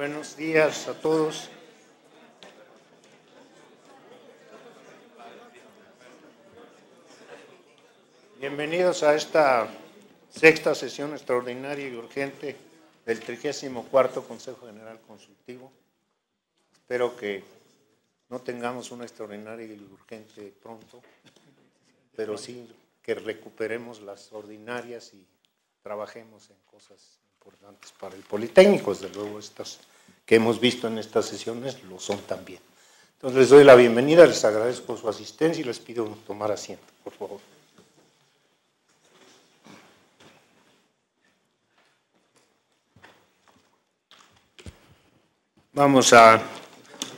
Buenos días a todos. Bienvenidos a esta sexta sesión extraordinaria y urgente del 34 Consejo General Consultivo. Espero que no tengamos una extraordinaria y urgente pronto, pero sí que recuperemos las ordinarias y trabajemos en cosas importantes para el Politécnico, desde luego estas que hemos visto en estas sesiones lo son también. Entonces les doy la bienvenida, les agradezco su asistencia y les pido tomar asiento, por favor. Vamos a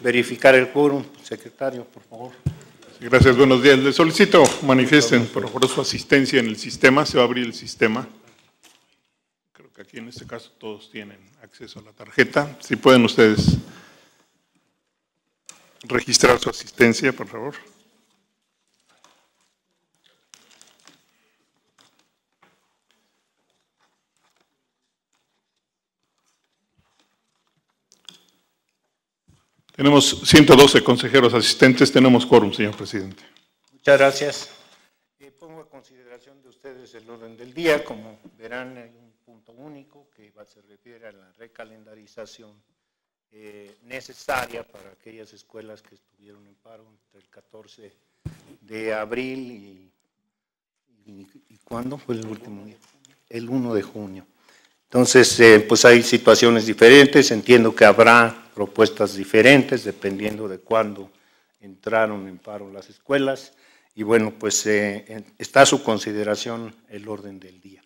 verificar el quórum. Secretario, por favor. Gracias, buenos días. Les solicito manifiesten por favor su asistencia en el sistema, se va a abrir el sistema aquí en este caso todos tienen acceso a la tarjeta. Si pueden ustedes registrar su asistencia, por favor. Tenemos 112 consejeros asistentes, tenemos quórum, señor presidente. Muchas gracias. Eh, pongo a consideración de ustedes el orden del día, como verán, hay punto único que se refiere a la recalendarización eh, necesaria para aquellas escuelas que estuvieron en paro entre el 14 de abril y, y, ¿cuándo fue el último día? El 1 de junio. Entonces, eh, pues hay situaciones diferentes, entiendo que habrá propuestas diferentes dependiendo de cuándo entraron en paro las escuelas y bueno, pues eh, está a su consideración el orden del día.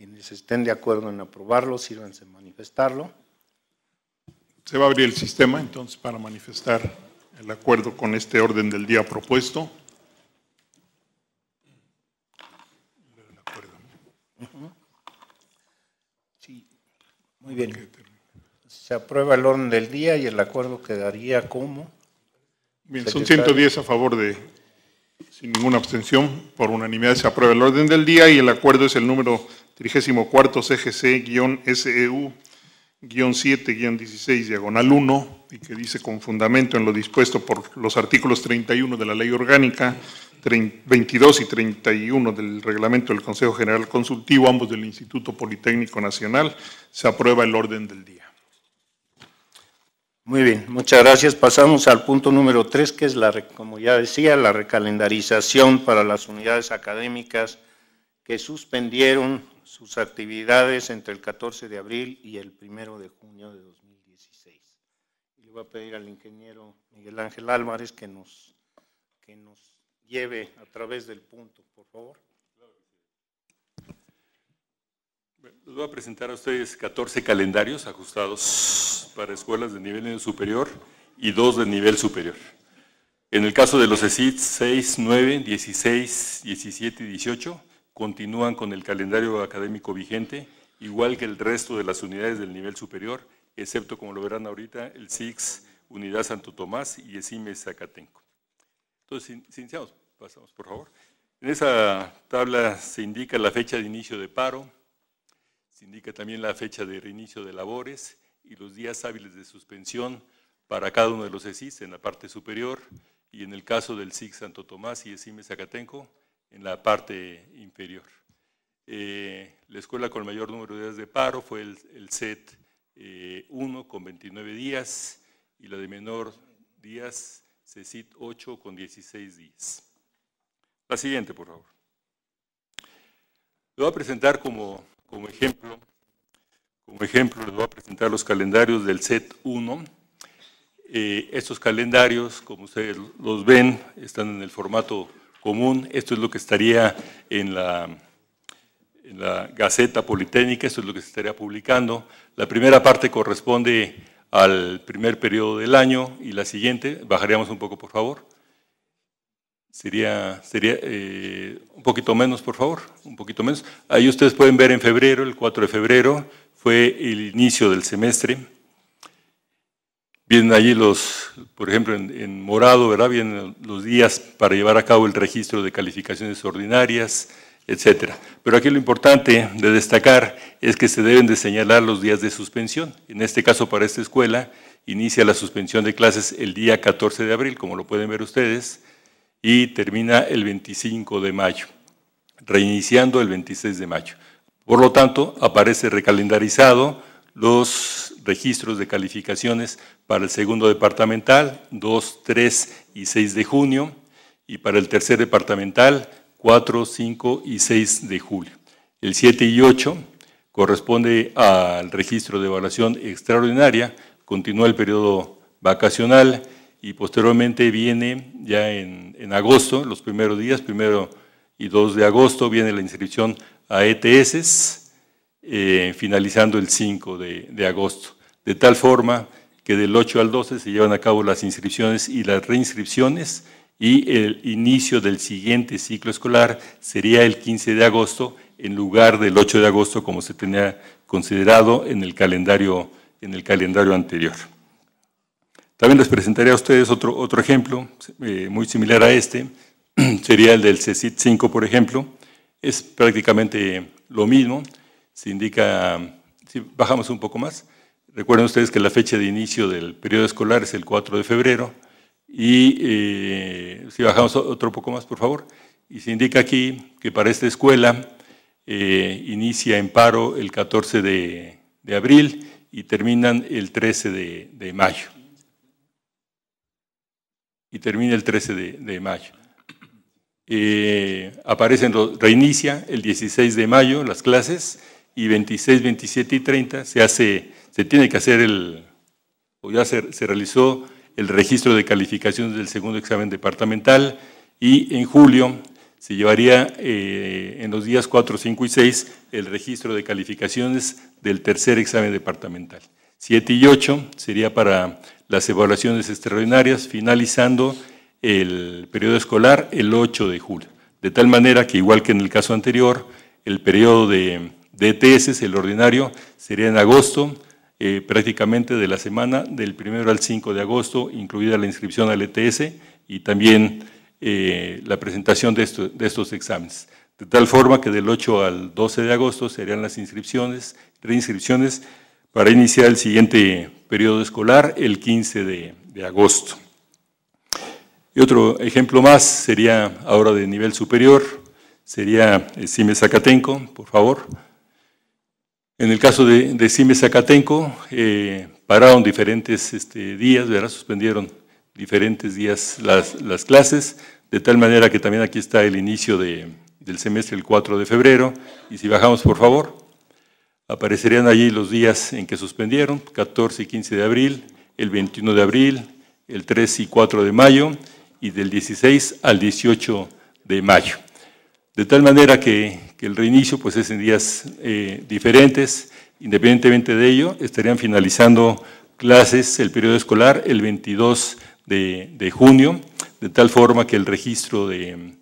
Quienes estén de acuerdo en aprobarlo, sírvanse a manifestarlo. Se va a abrir el sistema entonces para manifestar el acuerdo con este orden del día propuesto. Sí, muy bien. Se aprueba el orden del día y el acuerdo quedaría como. Bien, son 110 a favor de, sin ninguna abstención, por unanimidad se aprueba el orden del día y el acuerdo es el número 34 CGC-SEU-7-16, diagonal 1, y que dice con fundamento en lo dispuesto por los artículos 31 de la Ley Orgánica, 22 y 31 del Reglamento del Consejo General Consultivo, ambos del Instituto Politécnico Nacional, se aprueba el orden del día. Muy bien, muchas gracias. Pasamos al punto número 3, que es, la, como ya decía, la recalendarización para las unidades académicas que suspendieron sus actividades entre el 14 de abril y el 1 de junio de 2016. Y le voy a pedir al ingeniero Miguel Ángel Álvarez que nos, que nos lleve a través del punto, por favor. Les voy a presentar a ustedes 14 calendarios ajustados para escuelas de nivel superior y dos de nivel superior. En el caso de los ESIT 6, 9, 16, 17 y 18, continúan con el calendario académico vigente, igual que el resto de las unidades del nivel superior, excepto, como lo verán ahorita, el SIX, Unidad Santo Tomás y ESIME Zacatenco. Entonces, iniciamos, pasamos por favor. En esa tabla se indica la fecha de inicio de paro, se indica también la fecha de reinicio de labores y los días hábiles de suspensión para cada uno de los ESIS en la parte superior y en el caso del six Santo Tomás y ESIME Zacatenco, en la parte inferior. Eh, la escuela con el mayor número de días de paro fue el, SET 1 eh, con 29 días y la de menor días, CECIT 8 con 16 días. La siguiente, por favor. Lo voy a presentar como, como ejemplo. Como ejemplo, les voy a presentar los calendarios del set 1. Eh, estos calendarios, como ustedes los ven, están en el formato común, esto es lo que estaría en la, la Gaceta Politécnica, esto es lo que se estaría publicando. La primera parte corresponde al primer periodo del año y la siguiente, bajaríamos un poco por favor, sería, sería eh, un poquito menos por favor, un poquito menos. Ahí ustedes pueden ver en febrero, el 4 de febrero, fue el inicio del semestre. Vienen allí los, por ejemplo, en, morado, ¿verdad? Vienen los días para llevar a cabo el registro de calificaciones ordinarias, etcétera. Pero aquí lo importante de destacar es que se deben de señalar los días de suspensión. En este caso, para esta escuela, inicia la suspensión de clases el día 14 de abril, como lo pueden ver ustedes, y termina el 25 de mayo, reiniciando el 26 de mayo. Por lo tanto, aparece recalendarizado los registros de calificaciones para el segundo departamental 2, 3 y 6 de junio y para el tercer departamental 4, 5 y 6 de julio. El 7 y 8 corresponde al registro de evaluación extraordinaria, continúa el periodo vacacional y posteriormente viene ya en, agosto, los primeros días, primero y 2 de agosto, viene la inscripción a ETS, eh, finalizando el 5 de, de agosto. De tal forma que del 8 al 12 se llevan a cabo las inscripciones y las reinscripciones y el inicio del siguiente ciclo escolar sería el 15 de agosto en lugar del 8 de agosto como se tenía considerado en el calendario, en el calendario anterior. También les presentaré a ustedes otro, otro ejemplo eh, muy similar a este, sería el del CECIT 5, por ejemplo. Es prácticamente lo mismo, se indica, si bajamos un poco más, Recuerden ustedes que la fecha de inicio del periodo escolar es el 4 de febrero y eh, si bajamos otro poco más, por favor, y se indica aquí que para esta escuela eh, inicia en paro el 14 de, abril y terminan el 13 de, mayo. Y termina el 13 de, mayo. Eh, aparecen, reinicia el 16 de mayo las clases y 26, 27 y 30 se hace se tiene que hacer el, o ya se, realizó el registro de calificaciones del segundo examen departamental y en julio se llevaría eh, en los días 4, 5 y 6 el registro de calificaciones del tercer examen departamental. 7 y 8 sería para las evaluaciones extraordinarias, finalizando el periodo escolar el 8 de julio. De tal manera que, igual que en el caso anterior, el periodo de ETS, e el ordinario, sería en agosto, eh, prácticamente de la semana del 1 al 5 de agosto, incluida la inscripción al ETS y también eh, la presentación de, estos exámenes. De tal forma que del 8 al 12 de agosto serían las inscripciones, reinscripciones para iniciar el siguiente periodo escolar el 15 de, de agosto. Y otro ejemplo más sería ahora de nivel superior, sería eh, CIME Zacatenco, por favor. En el caso de, de Cime Zacatenco, eh, pararon diferentes este, días, ¿verdad? suspendieron diferentes días las, las, clases, de tal manera que también aquí está el inicio del semestre el 4 de febrero, y si bajamos por favor, aparecerían allí los días en que suspendieron, 14 y 15 de abril, el 21 de abril, el 3 y 4 de mayo, y del 16 al 18 de mayo. De tal manera que, el reinicio pues, es en días eh, diferentes, independientemente de ello, estarían finalizando clases el periodo escolar el 22 de, junio, de tal forma que el registro de,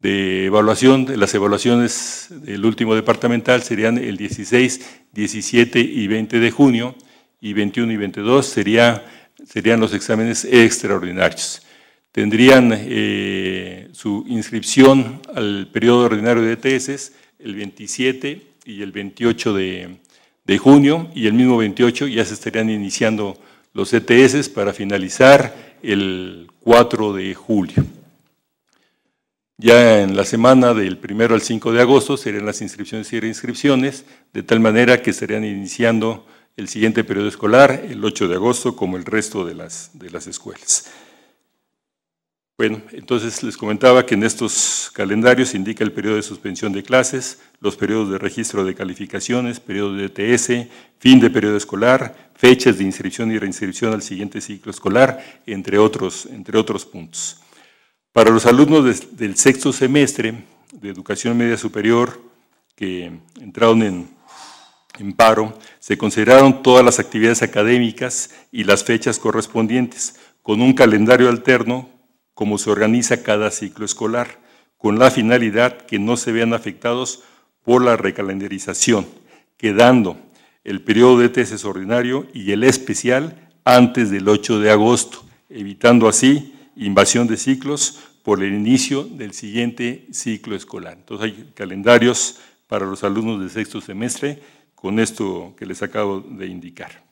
de evaluación, de las evaluaciones del último departamental serían el 16, 17 y 20 de junio, y 21 y 22 sería, serían los exámenes extraordinarios tendrían eh, su inscripción al periodo ordinario de ETS el 27 y el 28 de, junio y el mismo 28 ya se estarían iniciando los ETS para finalizar el 4 de julio. Ya en la semana del 1 al 5 de agosto serían las inscripciones y reinscripciones, de tal manera que estarían iniciando el siguiente periodo escolar el 8 de agosto como el resto de las, de las escuelas. Bueno, entonces les comentaba que en estos calendarios indica el periodo de suspensión de clases, los periodos de registro de calificaciones, periodo de ETS, fin de periodo escolar, fechas de inscripción y reinscripción al siguiente ciclo escolar, entre otros, entre otros puntos. Para los alumnos del sexto semestre de educación media superior que entraron en paro, se consideraron todas las actividades académicas y las fechas correspondientes, con un calendario alterno como se organiza cada ciclo escolar, con la finalidad que no se vean afectados por la recalendarización, quedando el periodo de tesis ordinario y el especial antes del 8 de agosto, evitando así invasión de ciclos por el inicio del siguiente ciclo escolar. Entonces hay calendarios para los alumnos de sexto semestre con esto que les acabo de indicar.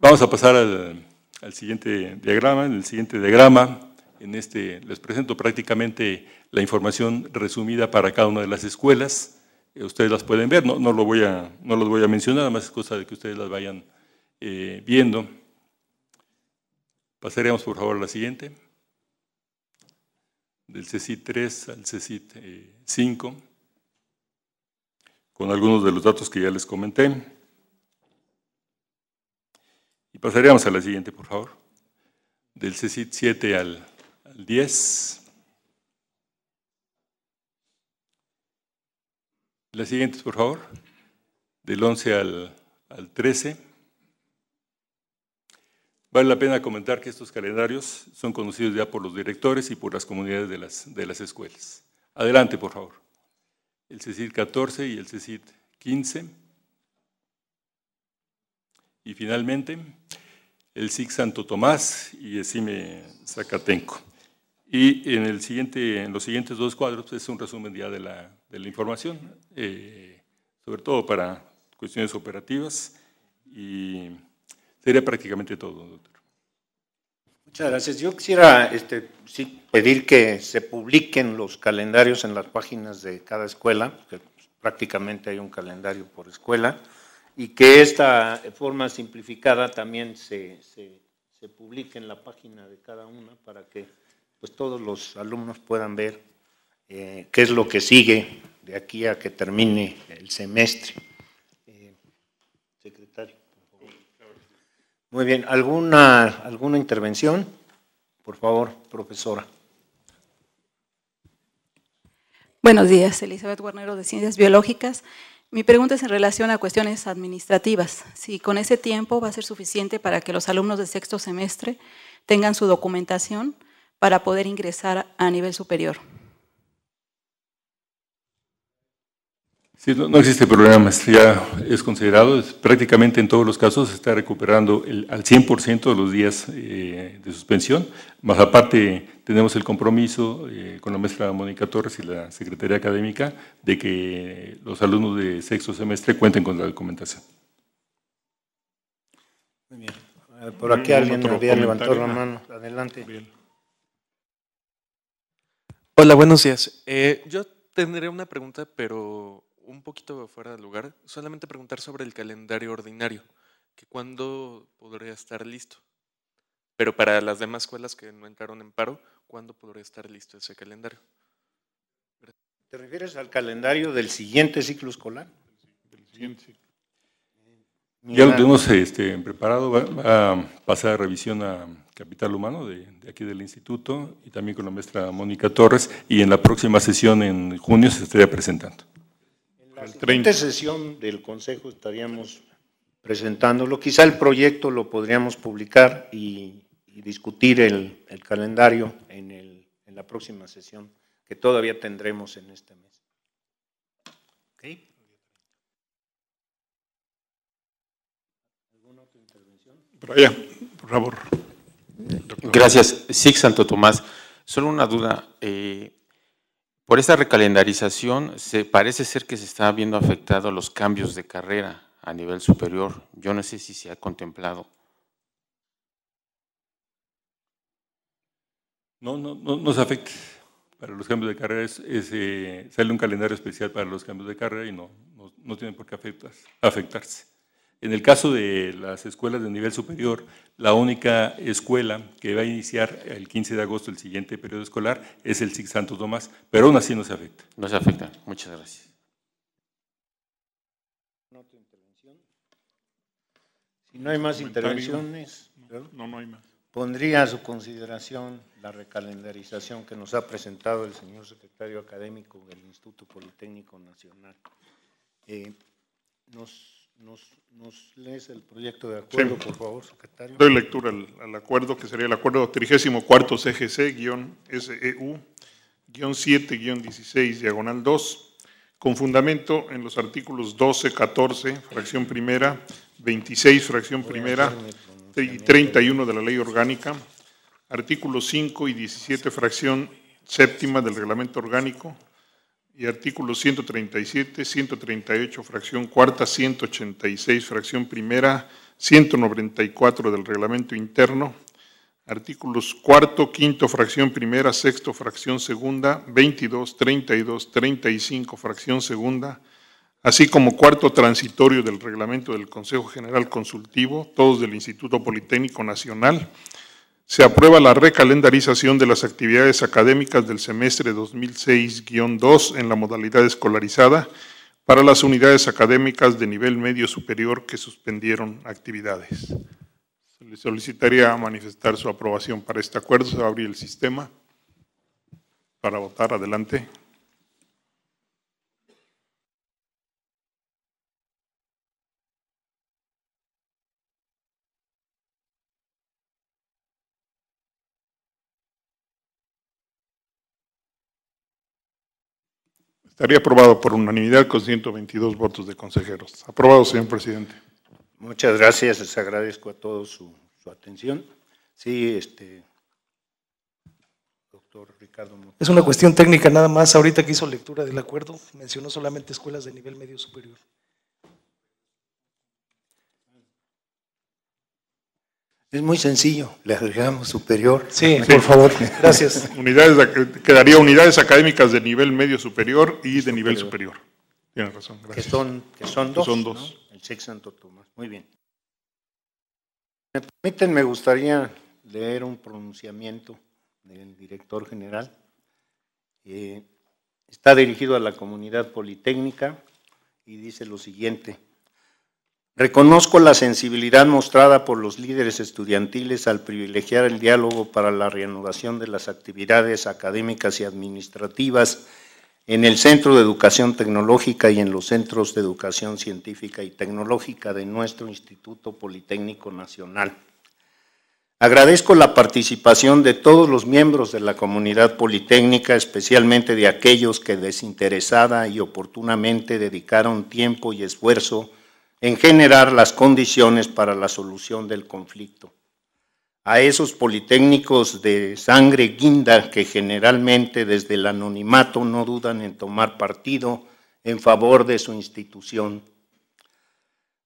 Vamos a pasar al, al siguiente diagrama. En el siguiente diagrama en este les presento prácticamente la información resumida para cada una de las escuelas. Eh, ustedes las pueden ver, no, no, voy a, no los voy a mencionar, más es cosa de que ustedes las vayan eh, viendo. Pasaremos por favor a la siguiente. Del CECIT 3 al CECIT eh, 5, con algunos de los datos que ya les comenté. Y pasaríamos a la siguiente, por favor. Del CECIT 7 al al 10. Las siguientes, por favor, del 11 al, al 13. Vale la pena comentar que estos calendarios son conocidos ya por los directores y por las comunidades de las, de las escuelas. Adelante, por favor. El CECIT 14 y el CECIT 15. Y finalmente, el SIC Santo Tomás y el CIME Zacatenco. Y en, el siguiente, en los siguientes dos cuadros pues, es un resumen ya de la, de la información, eh, sobre todo para cuestiones operativas y sería prácticamente todo, doctor. Muchas gracias. Yo quisiera este, pedir que se publiquen los calendarios en las páginas de cada escuela, que prácticamente hay un calendario por escuela, y que esta forma simplificada también se, se, se publique en la página de cada una para que pues todos los alumnos puedan ver eh, qué es lo que sigue de aquí a que termine el semestre. Eh, secretario, por favor. Muy bien, ¿alguna, alguna intervención? Por favor, profesora. Buenos días, Elizabeth Guarnero de Ciencias Biológicas. Mi pregunta es en relación a cuestiones administrativas. Si con ese tiempo va a ser suficiente para que los alumnos de sexto semestre tengan su documentación para poder ingresar a nivel superior. Sí, no, existe problema, ya es considerado, prácticamente en todos los casos se está recuperando el, al 100% de los días eh, de suspensión, más aparte tenemos el compromiso eh, con la maestra Mónica Torres y la Secretaría Académica de que los alumnos de sexto semestre cuenten con la documentación. Muy bien. Por aquí alguien levantar la mano. Adelante. Hola, buenos días. Eh, yo tendré una pregunta, pero un poquito fuera de lugar. Solamente preguntar sobre el calendario ordinario, que cuándo podría estar listo. Pero para las demás escuelas que no entraron en paro, ¿cuándo podría estar listo ese calendario? ¿Te refieres al calendario del siguiente ciclo escolar? Del siguiente ciclo. Ya lo tenemos este, preparado, va a pasar a revisión a Capital Humano de, aquí del Instituto y también con la maestra Mónica Torres y en la próxima sesión en junio se estaría presentando. En la siguiente sesión del Consejo estaríamos presentándolo. Quizá el proyecto lo podríamos publicar y, discutir el, calendario en, la próxima sesión que todavía tendremos en este mes. ¿Alguna otra intervención? Por allá, por favor. Gracias. Sí, Santo Tomás. Solo una duda. Eh, por esta recalendarización, se, parece ser que se está viendo afectado los cambios de carrera a nivel superior. Yo no sé si se ha contemplado. No, no, no nos afecta. Para los cambios de carrera es, eh, sale un calendario especial para los cambios de carrera y no, no, no tienen por qué afectarse. En el caso de las escuelas de nivel superior, la única escuela que va a iniciar el 15 de agosto el siguiente periodo escolar es el SIC Santo Tomás, pero aún así no se afecta. No se afecta. Muchas gracias. No Si no hay más intervenciones, no, no hay más. pondría a su consideración la recalendarización que nos ha presentado el señor secretario académico del Instituto Politécnico Nacional. Eh, nos nos, nos, lees el proyecto de acuerdo, por favor, secretario. Doy lectura al, acuerdo, que sería el acuerdo 34 CGC-SEU-7-16, diagonal 2, con fundamento en los artículos 12, 14, fracción primera, 26, fracción primera, y 31 de la Ley Orgánica, artículos 5 y 17, fracción séptima del Reglamento Orgánico, y artículos 137, 138, fracción cuarta, 186, fracción primera, 194 del reglamento interno, artículos cuarto, quinto, fracción primera, sexto, fracción segunda, 22, 32, 35, fracción segunda, así como cuarto transitorio del reglamento del Consejo General Consultivo, todos del Instituto Politécnico Nacional, se aprueba la recalendarización de las actividades académicas del semestre 2006-2 en la modalidad escolarizada para las unidades académicas de nivel medio superior que suspendieron actividades. Se le solicitaría manifestar su aprobación para este acuerdo. Se va a abrir el sistema para votar. Adelante. Estaría aprobado por unanimidad con 122 votos de consejeros. Aprobado, señor presidente. Muchas gracias, les agradezco a todos su, atención. Sí, este, doctor Ricardo. Es una cuestión técnica nada más, ahorita que hizo lectura del acuerdo, mencionó solamente escuelas de nivel medio superior. Es muy sencillo, le agregamos superior. Sí, por favor. Gracias. Unidades, quedaría unidades académicas de nivel medio superior y de nivel superior. Tienes razón, gracias. Que son, que son dos. son dos. El Sex Santo Tomás. Muy bien. Me permiten, me gustaría leer un pronunciamiento del director general. Eh, está dirigido a la comunidad politécnica y dice lo siguiente. Reconozco la sensibilidad mostrada por los líderes estudiantiles al privilegiar el diálogo para la reanudación de las actividades académicas y administrativas en el Centro de Educación Tecnológica y en los Centros de Educación Científica y Tecnológica de nuestro Instituto Politécnico Nacional. Agradezco la participación de todos los miembros de la comunidad politécnica, especialmente de aquellos que desinteresada y oportunamente dedicaron tiempo y esfuerzo en generar las condiciones para la solución del conflicto. A esos politécnicos de sangre guinda que generalmente desde el anonimato no dudan en tomar partido en favor de su institución.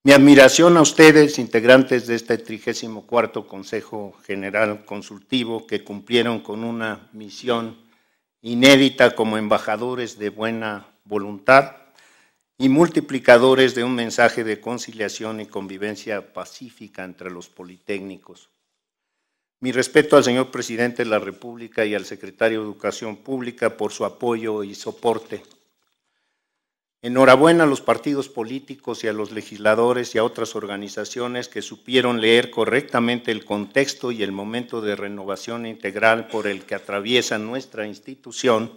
Mi admiración a ustedes, integrantes de este 34 Consejo General Consultivo, que cumplieron con una misión inédita como embajadores de buena voluntad y multiplicadores de un mensaje de conciliación y convivencia pacífica entre los politécnicos. Mi respeto al señor presidente de la República y al secretario de Educación Pública por su apoyo y soporte. Enhorabuena a los partidos políticos y a los legisladores y a otras organizaciones que supieron leer correctamente el contexto y el momento de renovación integral por el que atraviesa nuestra institución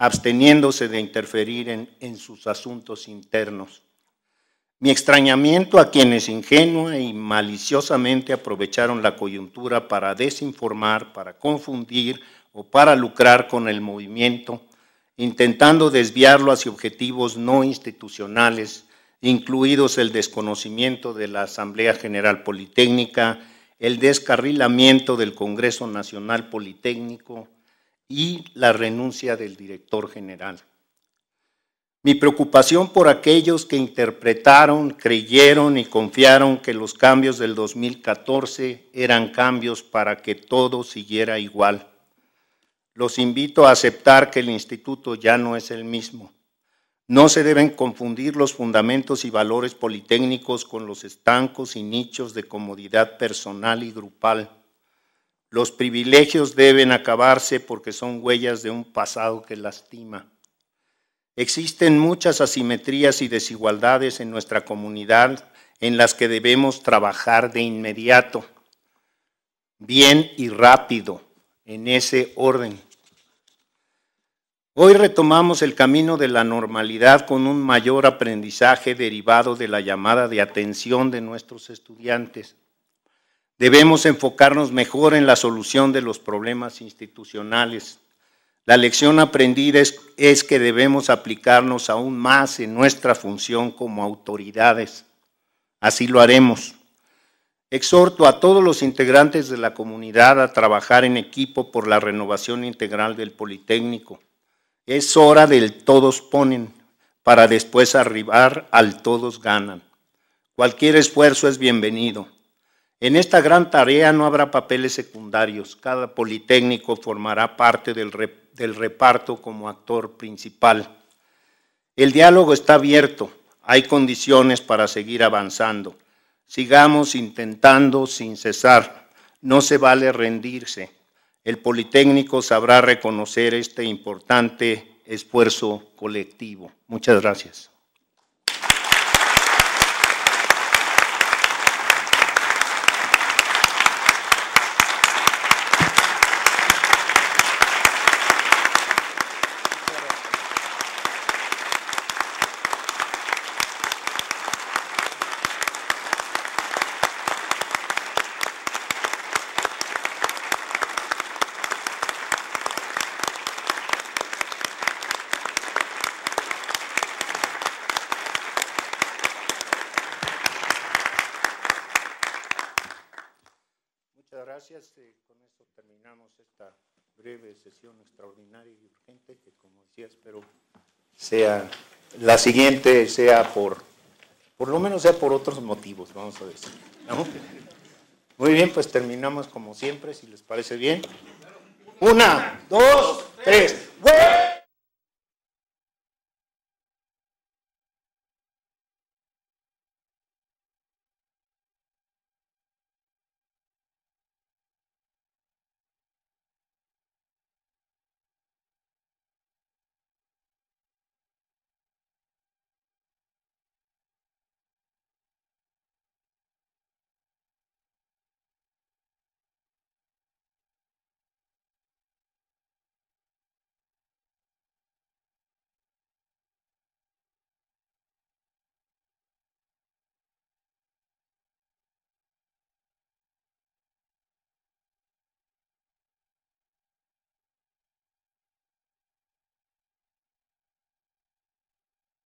absteniéndose de interferir en, sus asuntos internos. Mi extrañamiento a quienes ingenua y maliciosamente aprovecharon la coyuntura para desinformar, para confundir o para lucrar con el movimiento, intentando desviarlo hacia objetivos no institucionales, incluidos el desconocimiento de la Asamblea General Politécnica, el descarrilamiento del Congreso Nacional Politécnico, y la renuncia del director general. Mi preocupación por aquellos que interpretaron, creyeron y confiaron que los cambios del 2014 eran cambios para que todo siguiera igual. Los invito a aceptar que el instituto ya no es el mismo. No se deben confundir los fundamentos y valores politécnicos con los estancos y nichos de comodidad personal y grupal. Los privilegios deben acabarse porque son huellas de un pasado que lastima. Existen muchas asimetrías y desigualdades en nuestra comunidad en las que debemos trabajar de inmediato, bien y rápido, en ese orden. Hoy retomamos el camino de la normalidad con un mayor aprendizaje derivado de la llamada de atención de nuestros estudiantes. Debemos enfocarnos mejor en la solución de los problemas institucionales. La lección aprendida es, que debemos aplicarnos aún más en nuestra función como autoridades. Así lo haremos. Exhorto a todos los integrantes de la comunidad a trabajar en equipo por la renovación integral del Politécnico. Es hora del todos ponen para después arribar al todos ganan. Cualquier esfuerzo es bienvenido en esta gran tarea no habrá papeles secundarios, cada Politécnico formará parte del, reparto como actor principal. El diálogo está abierto, hay condiciones para seguir avanzando. Sigamos intentando sin cesar, no se vale rendirse. El Politécnico sabrá reconocer este importante esfuerzo colectivo. Muchas gracias. breve sesión extraordinaria y urgente, que como decía, espero sea la siguiente, sea por, por lo menos sea por otros motivos, vamos a decir. Muy bien, pues terminamos como siempre, si les parece bien. Una, dos.